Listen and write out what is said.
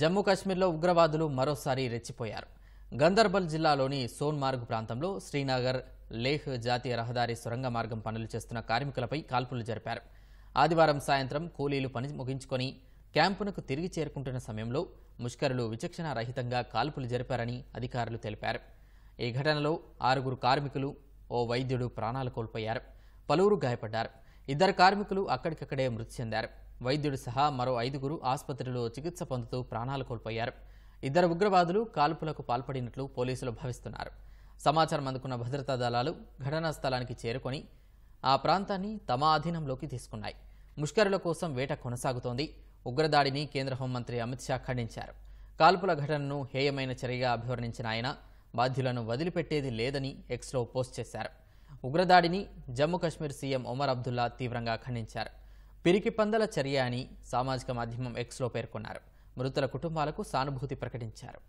జమ్మూ కాశ్మీర్లో ఉగ్రవాదులు మరోసారి రెచ్చిపోయారు గందర్బల్ జిల్లాలోని సోన్మార్గ్ ప్రాంతంలో శ్రీనగర్ లేహ్ జాతీయ రహదారి సొరంగ మార్గం పనులు చేస్తున్న కార్మికులపై కాల్పులు జరిపారు ఆదివారం సాయంత్రం కూలీలు పని ముగించుకొని క్యాంపునకు తిరిగి చేరుకుంటున్న సమయంలో ముష్కరులు విచక్షణారహితంగా కాల్పులు జరిపారని అధికారులు తెలిపారు ఈ ఘటనలో ఆరుగురు కార్మికులు ఓ వైద్యుడు ప్రాణాలు కోల్పోయారు పలువురు గాయపడ్డారు ఇద్దరు కార్మికులు అక్కడికక్కడే మృతి చెందారు వైద్యుడు సహా మరో ఐదుగురు ఆసుపత్రిలో చికిత్స పొందుతూ ప్రాణాలు కోల్పోయారు ఇద్దరు ఉగ్రవాదులు కాల్పులకు పాల్పడినట్లు పోలీసులు భావిస్తున్నారు సమాచారం అందుకున్న భద్రతా దళాలు ఘటనా స్థలానికి చేరుకొని ఆ ప్రాంతాన్ని తమ అధీనంలోకి తీసుకున్నాయి ముష్కరుల కోసం వేట కొనసాగుతోంది ఉగ్రదాడిని కేంద్ర హోంమంత్రి అమిత్ షా ఖండించారు కాల్పుల ఘటనను హేయమైన చర్యగా అభివర్ణించిన ఆయన బాధ్యులను వదిలిపెట్టేది లేదని ఎక్స్లో పోస్ట్ చేశారు ఉగ్రదాడిని జమ్మూ కశ్మీర్ సీఎం ఒమర్ అబ్దుల్లా తీవ్రంగా ఖండించారు పందల చర్య అని సామాజిక మాధ్యమం ఎక్స్లో పేర్కొన్నారు మృతుల కుటుంబాలకు సానుభూతి ప్రకటించారు